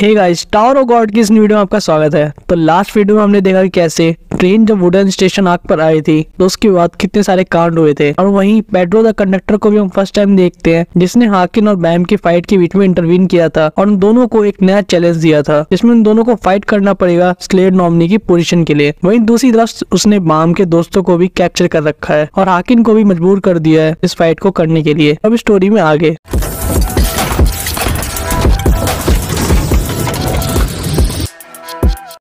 hey guys Tower of God की इस video में आपका स्वागत है तो लास्ट वीडियो में हमने देखा कि कैसे ट्रेन जब वुडन स्टेशन आग पर आई थी तो उसके बाद कितने सारे कांड हुए थे और वहीं पेट्रो द कंडक्टर को भी हम फर्स्ट टाइम देखते हैं जिसने हाकिन और बैम की फाइट के बीच में इंटरवीन किया था और उन दोनों को एक नया चैलेंज दिया था जिसमें उन दोनों को फाइट करना पड़ेगा स्लेड नॉमनी की पोजिशन के लिए वही दूसरी तरफ उसने बाम के दोस्तों को भी कैप्चर कर रखा है और हाकिन को भी मजबूर कर दिया है इस फाइट को करने के लिए अब स्टोरी में आगे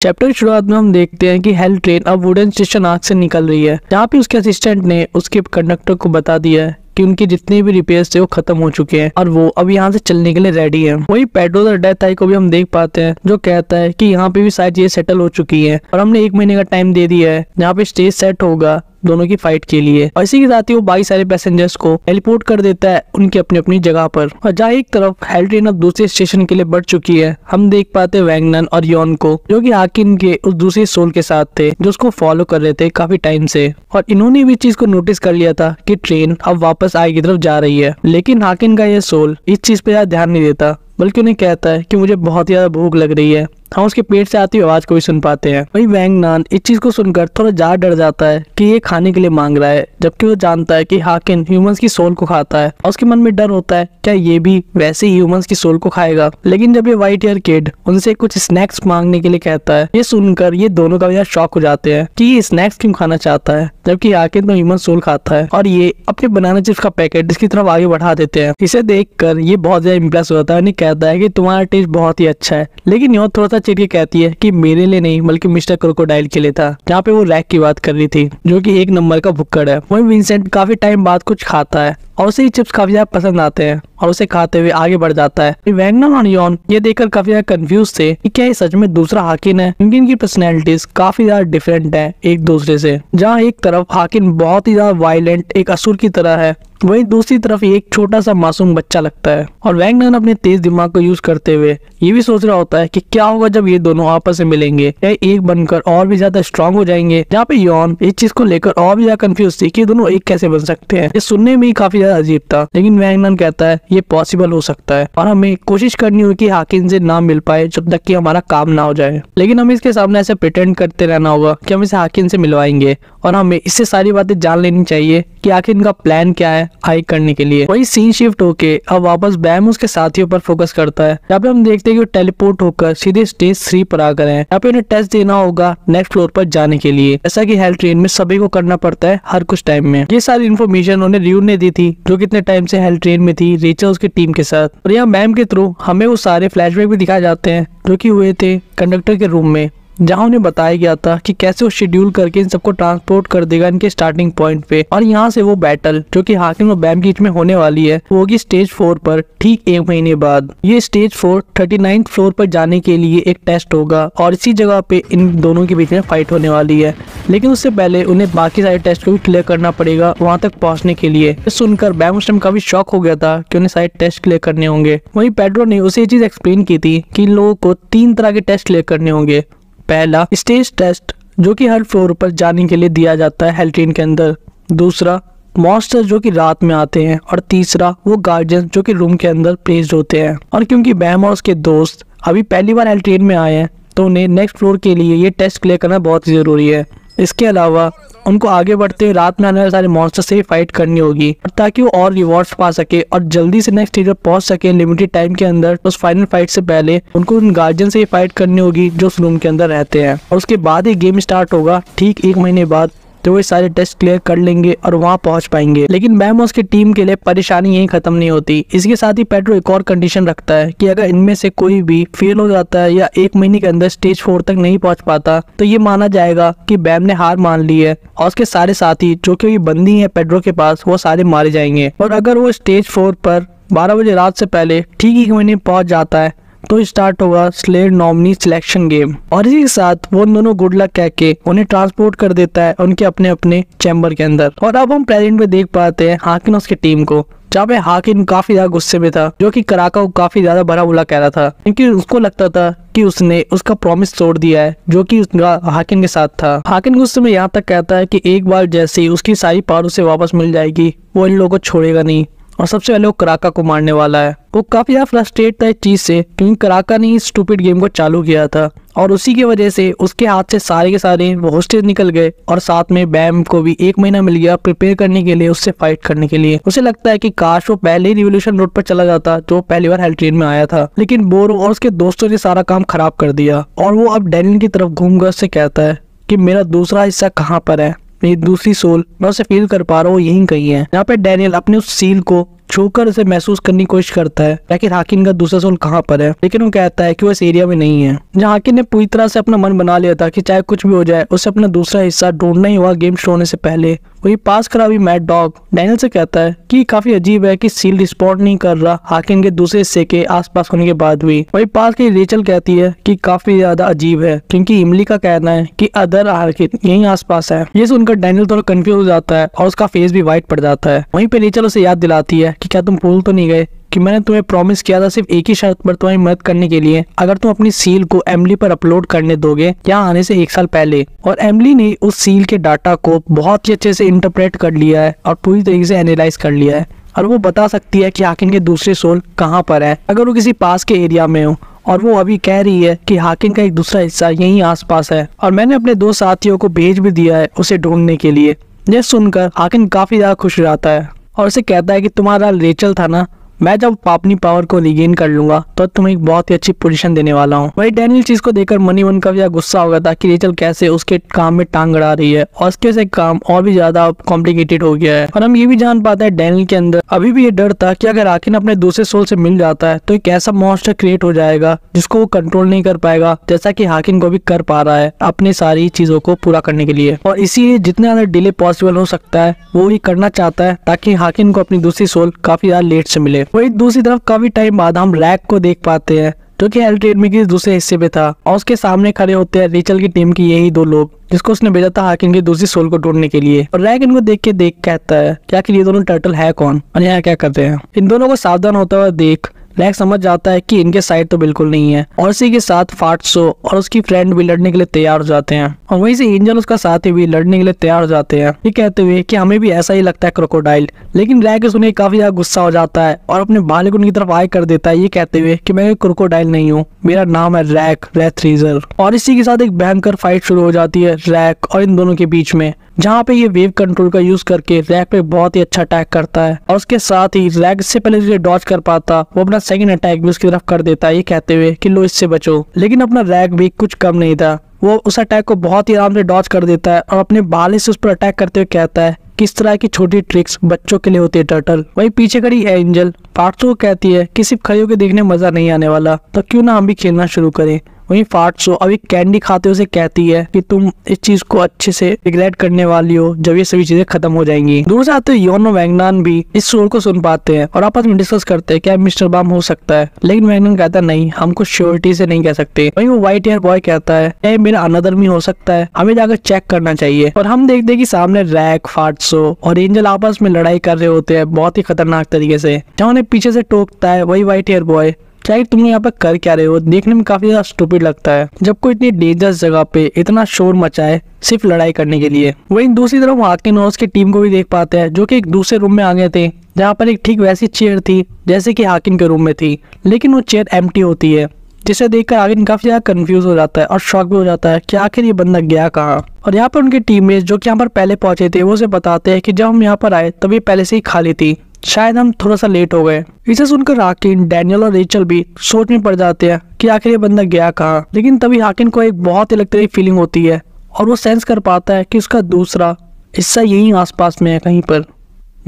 चैप्टर की शुरुआत में हम देखते हैं कि हेल ट्रेन अब वुडन स्टेशन आग से निकल रही है जहाँ पे उसके असिस्टेंट ने उसके कंडक्टर को बता दिया है कि उनके जितने भी रिपेयर्स थे वो खत्म हो चुके हैं और वो अब यहाँ से चलने के लिए रेडी है वही पेट्रो डेथ आई को भी हम देख पाते हैं जो कहता है कि यहाँ पे भी शायद ये सेटल हो चुकी है और हमने एक महीने का टाइम दे दिया है यहाँ पे स्टेज सेट होगा दोनों की फाइट के लिए और इसी के साथ ही वो बाई सारे पैसेंजर्स को टेलीपोर्ट कर देता है उनकी अपनी अपनी जगह पर और जहाँ एक तरफ हेल ट्रेन अब दूसरे स्टेशन के लिए बढ़ चुकी है हम देख पाते वैंगनन और योन को जो की हाकिन के उस दूसरे सोल के साथ थे जो उसको फॉलो कर रहे थे काफी टाइम से और इन्होंने भी चीज को नोटिस कर लिया था की ट्रेन अब वापस आगे की तरफ जा रही है लेकिन हाकिन का यह सोल इस चीज पे ज्यादा ध्यान नहीं देता बल्कि उन्हें कहता है कि मुझे बहुत ज्यादा भूख लग रही है हम हाँ, उसके पेट से आती आवाज को भी सुन पाते हैं वही वैंग नान इस चीज को सुनकर थोड़ा ज्यादा डर जाता है कि ये खाने के लिए मांग रहा है जबकि वो जानता है कि हाकिन ह्यूमंस की सोल को खाता है और उसके मन में डर होता है क्या ये भी वैसे ही ह्यूमंस की सोल को खाएगा लेकिन जब ये व्हाइट हेयर किड उनसे कुछ स्नैक्स मांगने के लिए कहता है ये सुनकर ये दोनों का शौक हो जाते हैं की ये स्नैक्स क्यों खाना चाहता है जबकि हाकिन तो ह्यूमन सोल खाता है और ये अपने बनाना चिप्स का पैकेट इसकी तरफ आगे बढ़ा देते हैं इसे देख ये बहुत ज्यादा इम्प्रेस होता है कहता है की तुम्हारा टेस्ट बहुत ही अच्छा है लेकिन यहाँ थोड़ा सा पता चीर के कहती है कि मेरे लिए नहीं बल्कि मिस्टर क्रोकोडाइल के लिए था जहाँ पे वो रैक की बात कर रही थी जो कि एक नंबर का भुक्कड़ है वही विंसेंट काफी टाइम बाद कुछ खाता है और उसे ये चिप्स काफी ज्यादा पसंद आते हैं और उसे खाते हुए आगे बढ़ जाता है वैगनर और योन ये देखकर काफी ज्यादा कंफ्यूज थे कि क्या ये सच में दूसरा हाकिन है क्योंकि इनकी पर्सनैलिटीज काफी ज्यादा डिफरेंट है एक दूसरे से जहाँ एक तरफ हाकिन बहुत ही ज्यादा वायलेंट एक असुर की तरह है वही दूसरी तरफ एक छोटा सा मासूम बच्चा लगता है और वैगनर अपने तेज दिमाग को यूज करते हुए ये भी सोच रहा होता है कि क्या होगा जब ये दोनों आपस में मिलेंगे या एक बनकर और भी ज्यादा स्ट्रांग हो जाएंगे जहाँ पे यौन इस चीज को लेकर और भी ज्यादा कंफ्यूज थी कि दोनों एक कैसे बन सकते हैं ये सुनने में ही काफी ज्यादा अजीब था लेकिन वैंगमैन कहता है ये पॉसिबल हो सकता है और हमें कोशिश करनी होगी कि हाकिन से ना मिल पाए जब तक कि हमारा काम ना हो जाए लेकिन हमें इसके सामने ऐसे प्रिटेंड करते रहना होगा कि हम इसे हाकिन से मिलवाएंगे और हमें इससे सारी बातें जान लेनी चाहिए कि आखिर इनका प्लान क्या है हाइक करने के लिए वही सीन शिफ्ट होके अब वापस बैम उसके साथियों पर फोकस करता है यहाँ पे हम देखते हैं कि वो टेलीपोर्ट होकर सीधे स्टेज थ्री पर आ गए यहाँ पे उन्हें टेस्ट देना होगा नेक्स्ट फ्लोर पर जाने के लिए ऐसा की हेल्थ ट्रेन में सभी को करना पड़ता है हर कुछ टाइम में ये सारी इन्फॉर्मेशन उन्हें रियू ने दी थी जो कितने टाइम से हेल्थ ट्रेन में थी रेचल उसकी टीम के साथ और यहाँ मैम के थ्रू हमें वो सारे फ्लैशबैक भी दिखाए जाते हैं जो की हुए थे कंडक्टर के रूम में जहां उन्हें बताया गया था कि कैसे वो शेड्यूल करके इन सबको ट्रांसपोर्ट कर देगा इनके स्टार्टिंग पॉइंट पे और यहाँ से वो बैटल जो कि हाकिम और बैम के बीच में होने वाली है वो होगी स्टेज फोर पर ठीक एक महीने बाद ये stage four thirty ninth floor पर जाने के लिए एक टेस्ट होगा और इसी जगह पे इन दोनों के बीच में फाइट होने वाली है लेकिन उससे पहले उन्हें बाकी सारे टेस्ट को भी क्लियर करना पड़ेगा वहाँ तक पहुँचने के लिए सुनकर बैम उस टाइम काफी शौक हो गया था कि उन्हें सारे टेस्ट क्लियर करने होंगे वहीं पेड्रो ने उसे ये चीज एक्सप्लेन की थी कि इन लोगों को तीन तरह के टेस्ट क्लियर करने होंगे पहला स्टेज टेस्ट जो कि हर फ्लोर पर जाने के लिए दिया जाता है हेल्टीन के अंदर दूसरा मॉन्स्टर जो कि रात में आते हैं और तीसरा वो गार्जियन जो कि रूम के अंदर प्लेस्ड होते हैं और क्योंकि बैम और उसके दोस्त अभी पहली बार हेल्टीन में आए हैं तो उन्हें नेक्स्ट फ्लोर के लिए ये टेस्ट क्लियर करना बहुत ज़रूरी है इसके अलावा उनको आगे बढ़ते हुए रात में आने वाले सारे मॉन्स्टर से फाइट करनी होगी ताकि वो और रिवॉर्ड पा सके और जल्दी से नेक्स्ट स्टेज पर पहुंच सके लिमिटेड टाइम के अंदर तो उस फाइनल फाइट से पहले उनको उन गार्जियन से फाइट करनी होगी जो उस रूम के अंदर रहते हैं और उसके बाद ही गेम स्टार्ट होगा ठीक एक महीने बाद तो वे सारे टेस्ट क्लियर कर लेंगे और वहां पहुंच पाएंगे लेकिन मैम उसकी टीम के लिए परेशानी यही खत्म नहीं होती इसके साथ ही पेट्रो एक और कंडीशन रखता है कि अगर इनमें से कोई भी फेल हो जाता है या एक महीने के अंदर स्टेज फोर तक नहीं पहुंच पाता तो ये माना जाएगा कि बैम ने हार मान ली है और उसके सारे साथी जो की बंदी है पेड्रो के पास वो सारे मारे जाएंगे और अगर वो स्टेज फोर पर बारह बजे रात से पहले ठीक एक महीने पहुंच जाता है तो स्टार्ट होगा स्लेड नॉमनी सिलेक्शन गेम और इसी के साथ वो दोनों गुड लक कह के उन्हें ट्रांसपोर्ट कर देता है उनके अपने अपने चैम्बर के अंदर और अब हम प्रेजेंट में देख पाते हैं हाकिन उसकी टीम को जहाँ पे हाकिन काफी ज्यादा गुस्से में था जो कि कराका को काफी ज्यादा भरा बुला कह रहा था क्योंकि उसको लगता था कि उसने उसका प्रॉमिस तोड़ दिया है जो कि उसका हाकिन के साथ था हाकिन गुस्से में यहाँ तक कहता है कि एक बार जैसे ही उसकी सारी पार उसे वापस मिल जाएगी वो इन लोगों को छोड़ेगा नहीं और सबसे पहले वो कराका को मारने वाला है वो काफ़ी ज़्यादा फ्रस्ट्रेट था इस चीज़ से क्योंकि कराका ने इस स्टूपिड गेम को चालू किया था और उसी की वजह से उसके हाथ से सारे के सारे वो होस्टेज निकल गए और साथ में बैम को भी एक महीना मिल गया प्रिपेयर करने के लिए उससे फाइट करने के लिए उसे लगता है कि काश वो पहले ही रिवोल्यूशन रोड पर चला जाता जो तो पहली बार हेल्ट्रेन में आया था लेकिन बोरो और उसके दोस्तों ने सारा काम खराब कर दिया और वो अब डेनिन की तरफ घूम उससे कहता है कि मेरा दूसरा हिस्सा कहाँ पर है मेरी दूसरी सोल मैं उसे फील कर पा रहा हूँ यही कहीं है यहाँ पे डैनियल अपने उस सील को छूकर उसे महसूस करने की कोशिश करता है लेकिन हाकिन का दूसरा सोल कहाँ पर है लेकिन वो कहता है कि वो इस एरिया में नहीं है जहाँ हाकिन ने पूरी तरह से अपना मन बना लिया था कि चाहे कुछ भी हो जाए उसे अपना दूसरा हिस्सा ढूंढना ही हुआ गेम शुरू होने से पहले वहीं पास करा हुई मैट डॉग डैनियल से कहता है कि काफी अजीब है कि सील रिस्पॉन्ड नहीं कर रहा हाकिम के दूसरे हिस्से के आसपास होने के बाद भी वहीं पास की रेचल कहती है कि काफी ज्यादा अजीब है क्योंकि इमली का कहना है कि अदर हार्किन यही आसपास है ये सुनकर डैनियल थोड़ा कंफ्यूज हो जाता है और उसका फेस भी व्हाइट पड़ जाता है वहीं पे रेचल उसे याद दिलाती है की क्या तुम भूल तो नहीं गए कि मैंने तुम्हें प्रॉमिस किया था सिर्फ एक ही शर्त पर तुम्हारी मदद करने के लिए अगर तुम अपनी सील को एमली पर अपलोड करने दोगे यहाँ आने से एक साल पहले और एमली ने उस सील के डाटा को बहुत ही अच्छे से इंटरप्रेट कर लिया है और पूरी तरीके से एनालाइज कर लिया है और वो बता सकती है कि हाकिन के दूसरे सोल कहाँ पर है अगर वो किसी पास के एरिया में हो और वो अभी कह रही है कि हाकिन का एक दूसरा हिस्सा यहीं आसपास है और मैंने अपने दो साथियों को भेज भी दिया है उसे ढूंढने के लिए यह सुनकर हाकिन काफी ज्यादा खुश रहता है और उसे कहता है कि तुम्हारा रेचल था ना मैं जब अपनी पावर को रिगेन कर लूंगा तो तुम्हें एक बहुत ही अच्छी पोजीशन देने वाला हूँ वही डैनियल चीज को देखकर मनी वन का भी गुस्सा हो गया था कि रेचल कैसे उसके काम में टांग अड़ा रही है और उसके से काम और भी ज्यादा कॉम्प्लिकेटेड हो गया है और हम ये भी जान पाते हैं डैनियल के अंदर अभी भी ये डर था की अगर आखिर अपने दूसरे सोल से मिल जाता है तो एक ऐसा मॉन्स्टर क्रिएट हो जाएगा जिसको वो कंट्रोल नहीं कर पाएगा जैसा की हाकिन को भी कर पा रहा है अपनी सारी चीजों को पूरा करने के लिए और इसीलिए जितना ज्यादा डिले पॉसिबल हो सकता है वो ही करना चाहता है ताकि हाकिन को अपनी दूसरी सोल काफी ज्यादा लेट से मिले वही दूसरी तरफ काफी टाइम बाद हम रैक को देख पाते हैं जो की हेल के दूसरे हिस्से पे था और उसके सामने खड़े होते हैं रिचल की टीम के यही दो लोग जिसको उसने भेजा था हाकिन की दूसरी सोल को ढूंढने के लिए और रैक इनको देख के देख कहता है क्या कि ये दोनों टर्टल है कौन और यहाँ क्या करते हैं इन दोनों को सावधान होता हुआ देख रैक समझ जाता है कि इनके साइड तो बिल्कुल नहीं है और इसी के साथ फाटसो और उसकी फ्रेंड भी लड़ने के लिए तैयार हो जाते हैं और वहीं से इंजन उसका साथी भी लड़ने के लिए तैयार हो जाते हैं ये कहते हुए कि हमें भी ऐसा ही लगता है क्रोकोडाइल लेकिन रैक उन्हें काफी ज्यादा गुस्सा हो जाता है और अपने बालिक उनकी तरफ आय कर देता है ये कहते हुए की मैं क्रोकोडाइल नहीं हूँ मेरा नाम है रैक रेथरीजर और इसी के साथ एक भयंकर फाइट शुरू हो जाती है रैक और इन दोनों के बीच में जहाँ पे ये वेव कंट्रोल का यूज करके रैक पे बहुत ही अच्छा अटैक करता है और उसके साथ ही रैक से पहले जो डॉच कर पाता वो अपना सेकंड अटैक भी उसकी तरफ कर देता है ये कहते हुए कि लो इससे बचो लेकिन अपना रैक भी कुछ कम नहीं था वो उस अटैक को बहुत ही आराम से डॉच कर देता है और अपने बाले से उस पर अटैक करते हुए कहता है किस तरह की छोटी ट्रिक्स बच्चों के लिए होती है टर्टल वही पीछे खड़ी है एंजल पार्थो कहती है कि सिर्फ खड़ियों के देखने मजा नहीं आने वाला तो क्यों ना हम भी खेलना शुरू करें वहीं फाट सो अभी कैंडी खाते उसे कहती है कि तुम इस चीज को अच्छे से रिग्रेट करने वाली हो जब ये सभी चीजें खत्म हो जाएंगी दूर से आते योनो वैंगनान भी इस शोर को सुन पाते हैं और आपस में डिस्कस करते हैं क्या मिस्टर बाम हो सकता है लेकिन वैंगनान कहता नहीं हमको श्योरिटी से नहीं कह सकते वही वो व्हाइट हेयर बॉय कहता है ए, मेरा अनदर भी हो सकता है हमें जाकर चेक करना चाहिए और हम देखते हैं कि सामने रैक फाटसो और एंजल आपस में लड़ाई कर रहे होते हैं बहुत ही खतरनाक तरीके से जहाँ उन्हें पीछे से टोकता है वही व्हाइट हेयर बॉय चाहे तुम यहाँ पे कर क्या रहे हो देखने में काफी ज्यादा स्टूपिड लगता है जब कोई इतनी डेंजरस जगह पे इतना शोर मचाए सिर्फ लड़ाई करने के लिए वहीं दूसरी तरफ हाकिन और उसकी टीम को भी देख पाते हैं जो कि एक दूसरे रूम में आ गए थे जहाँ पर एक ठीक वैसी चेयर थी जैसे कि हाकिन के रूम में थी लेकिन वो चेयर एम होती है जिसे देखकर आकिन काफी ज्यादा कंफ्यूज हो जाता है और शॉक भी हो जाता है कि आखिर ये बंदा गया कहाँ और यहाँ पर उनके टीममेट जो कि यहाँ पर पहले पहुंचे थे वो उसे बताते हैं कि जब हम यहाँ पर आए तब ये पहले से ही खाली थी शायद हम थोड़ा सा लेट हो गए इसे सुनकर हाकिन डैनियल और रेचल भी सोच में पड़ जाते हैं कि आखिर ये बंदा गया कहाँ लेकिन तभी हाकिन को एक बहुत इलेक्ट्रिक फीलिंग होती है और वो सेंस कर पाता है कि उसका दूसरा हिस्सा यहीं आसपास में है कहीं पर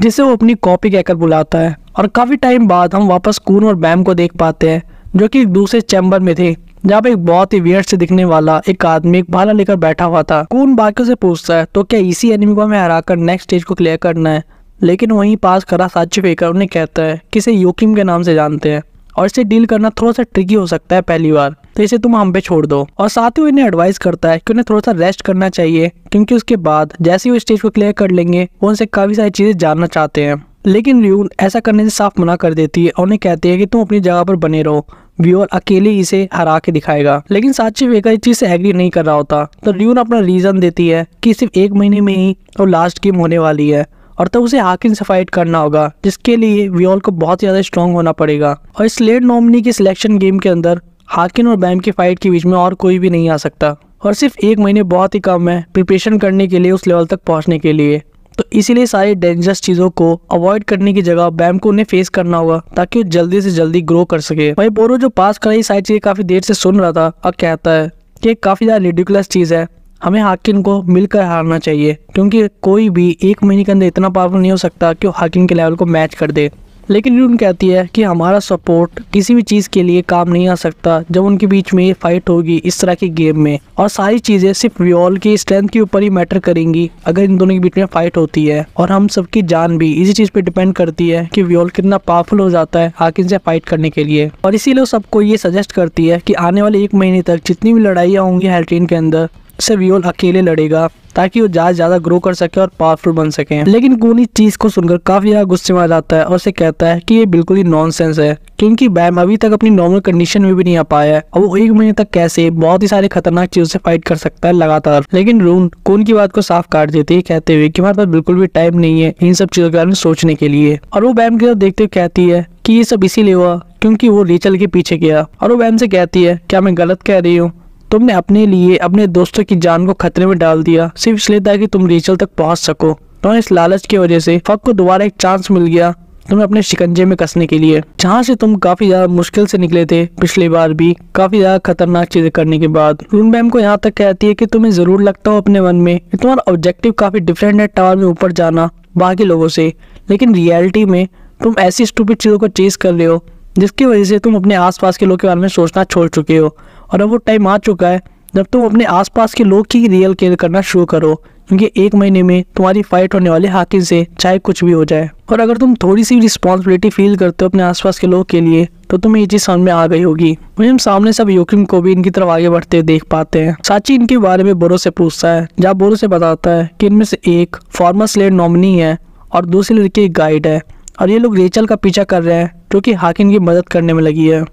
जिसे वो अपनी कॉपी कहकर बुलाता है और काफ़ी टाइम बाद हम वापस कून और बैम को देख पाते हैं जो कि एक दूसरे चैम्बर में थे जहाँ पे एक बहुत ही वियर्ड से दिखने वाला एक आदमी एक भाला लेकर बैठा हुआ था कून बाकी से पूछता है तो क्या इसी एनिमी को हमें कर नेक्स्ट स्टेज को क्लियर करना है लेकिन वहीं पास खड़ा साक्षी फेकर उन्हें कहता है कि इसे योकिम के नाम से जानते हैं और इसे डील करना थोड़ा सा ट्रिकी हो सकता है पहली बार तो इसे तुम हम पे छोड़ दो और साथ ही वो इन्हें एडवाइस करता है कि उन्हें थोड़ा सा रेस्ट करना चाहिए क्योंकि उसके बाद जैसे ही वो स्टेज को क्लियर कर लेंगे वो उनसे काफ़ी सारी चीज़ें जानना चाहते हैं लेकिन रियून ऐसा करने से साफ मना कर देती है और उन्हें कहती है कि तुम अपनी जगह पर बने रहो व्यूअर अकेले इसे हरा के दिखाएगा लेकिन साक्षी वेकर इस चीज़ से एग्री नहीं कर रहा होता तो रियून अपना रीज़न देती है कि सिर्फ एक महीने में ही और लास्ट गेम होने वाली है और तब तो उसे हाकिन से फाइट करना होगा जिसके लिए वियोल को बहुत ज़्यादा स्ट्रॉन्ग होना पड़ेगा और इस लेट नॉमनी के सिलेक्शन गेम के अंदर हाकिन और बैम की फाइट के बीच में और कोई भी नहीं आ सकता और सिर्फ एक महीने बहुत ही कम है प्रिपरेशन करने के लिए उस लेवल तक पहुँचने के लिए तो इसीलिए सारे डेंजरस चीज़ों को अवॉइड करने की जगह बैम को उन्हें फेस करना होगा ताकि वो जल्दी से जल्दी ग्रो कर सके वही बोरो जो पास कराई सारी चीज़ें काफ़ी देर से सुन रहा था और कहता है कि काफ़ी ज़्यादा रिडिकुलस चीज़ है हमें हाकिन को मिलकर हारना चाहिए क्योंकि कोई भी एक महीने के अंदर इतना पावरफुल नहीं हो सकता कि वो हाकिन के लेवल को मैच कर दे लेकिन रून कहती है कि हमारा सपोर्ट किसी भी चीज़ के लिए काम नहीं आ सकता जब उनके बीच में ये फाइट होगी इस तरह की गेम में और सारी चीज़ें सिर्फ वियोल की स्ट्रेंथ के ऊपर ही मैटर करेंगी अगर इन दोनों के बीच में फाइट होती है और हम सबकी जान भी इसी चीज़ पे डिपेंड करती है कि व्योल कितना पावरफुल हो जाता है हाकिन से फाइट करने के लिए और इसीलिए सबको ये सजेस्ट करती है कि आने वाले एक महीने तक जितनी भी लड़ाइयाँ होंगी हेल्ट्रीन के अंदर से वियोन अकेले लड़ेगा ताकि वो ज़्यादा ज़्यादा ग्रो कर सके और पावरफुल बन सके लेकिन गोनी चीज़ को सुनकर काफ़ी ज़्यादा गुस्से में आ जाता है और उसे कहता है कि ये बिल्कुल ही नॉनसेंस है क्योंकि बैम अभी तक अपनी नॉर्मल कंडीशन में भी नहीं आ पाया है और वो एक महीने तक कैसे बहुत ही सारे खतरनाक चीज़ों से फाइट कर सकता है लगातार लेकिन रून कोन की बात को साफ काट देती है कहते हुए कि हमारे पास बिल्कुल भी टाइम नहीं है इन सब चीज़ों के बारे में सोचने के लिए और वो बैम की तरफ देखते हुए कहती है कि ये सब इसीलिए हुआ क्योंकि वो रेचल के पीछे गया और वो बैम से कहती है क्या मैं गलत कह रही हूँ तुमने अपने लिए अपने दोस्तों की जान को खतरे में डाल दिया सिर्फ इसलिए ताकि तुम रेचल तक पहुंच सको तुम्हें इस लालच की वजह से फक को दोबारा एक चांस मिल गया तुम्हें अपने शिकंजे में कसने के लिए जहाँ से तुम काफी ज्यादा मुश्किल से निकले थे पिछली बार भी काफी ज्यादा खतरनाक चीजें करने के बाद रून मैम को यहाँ तक कहती है कि तुम्हें जरूर लगता हो अपने मन में कि तुम्हारा ऑब्जेक्टिव काफी डिफरेंट है टावर में ऊपर जाना बाकी लोगों से लेकिन रियलिटी में तुम ऐसी स्टूपिड चीज़ों को चेज कर रहे हो जिसकी वजह से तुम अपने आसपास के लोग के बारे में सोचना छोड़ चुके हो और अब वो टाइम आ चुका है जब तुम अपने आसपास के लोग की रियल केयर करना शुरू करो क्योंकि एक महीने में तुम्हारी फाइट होने वाले हाकिम से चाहे कुछ भी हो जाए और अगर तुम थोड़ी सी रिस्पॉन्सिबिलिटी फील करते हो अपने आसपास के लोग के लिए तो तुम्हें ये चीज समझ में आ गई होगी वही हम सामने सब योकिम को भी इनकी तरफ आगे बढ़ते देख पाते हैं साची इनके बारे में बोरो से पूछता है जहाँ बोरो से बताता है कि इनमें से एक फॉर्मर स्लेट नॉमिनी है और दूसरी लड़की गाइड है और ये लोग रेचल का पीछा कर रहे हैं जो कि हाकिन की मदद करने में लगी है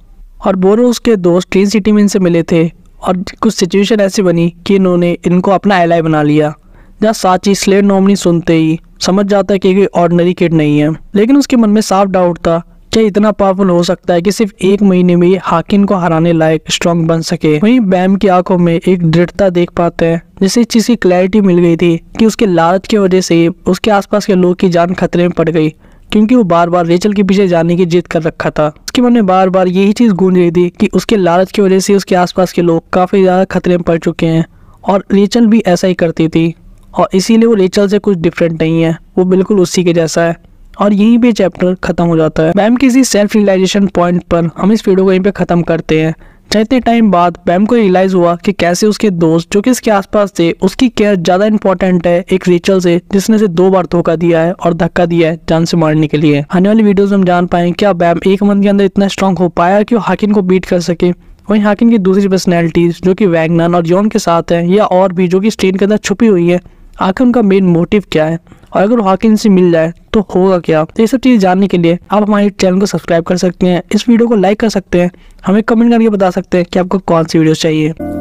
और बोरो उसके दोस्त ट्रेन सिटी में इनसे मिले थे और कुछ सिचुएशन ऐसी बनी कि इन्होंने इनको अपना एलाई बना लिया जहाँ साची स्लेट नॉमनी सुनते ही समझ जाता है कि कोई ऑर्डनरी किड नहीं है लेकिन उसके मन में साफ डाउट था क्या इतना पावरफुल हो सकता है कि सिर्फ एक महीने में ये हाकिन को हराने लायक स्ट्रांग बन सके वहीं बैम की आंखों में एक दृढ़ता देख पाते हैं जिसे इस चीज़ की क्लैरिटी मिल गई थी कि उसके लालच की वजह से उसके आसपास के लोग की जान खतरे में पड़ गई क्योंकि वो बार बार रेचल के पीछे जाने की जिद कर रखा था उसके मन में बार बार यही चीज गूंज रही थी कि उसके लालच की वजह से उसके आसपास के लोग काफ़ी ज़्यादा खतरे में पड़ चुके हैं और रेचल भी ऐसा ही करती थी और इसीलिए वो रेचल से कुछ डिफरेंट नहीं है वो बिल्कुल उसी के जैसा है और यहीं भी चैप्टर खत्म हो जाता है मैम किसी सेल्फ रियलाइजेशन पॉइंट पर हम इस वीडियो को यहीं पे ख़त्म करते हैं रहते टाइम बाद बैम को रियलाइज हुआ कि कैसे उसके दोस्त जो कि इसके आसपास थे उसकी केयर ज़्यादा इंपॉर्टेंट है एक रेचल से जिसने से दो बार धोखा दिया है और धक्का दिया है जान से मारने के लिए आने वाली वीडियोस में हम जान पाए क्या बैम एक मंथ के अंदर इतना स्ट्रांग हो पाया कि वो हाकिन को बीट कर सके वहीं हाकिन की दूसरी पर्सनैलिटीज़ जो कि वैगनन और योन के साथ है या और भी जो कि स्टेन के अंदर छुपी हुई है आखिर उनका मेन मोटिव क्या है और अगर वैकेंसी मिल जाए तो होगा क्या तो ये सब चीज़ जानने के लिए आप हमारे चैनल को सब्सक्राइब कर सकते हैं इस वीडियो को लाइक कर सकते हैं हमें कमेंट करके बता सकते हैं कि आपको कौन सी वीडियो चाहिए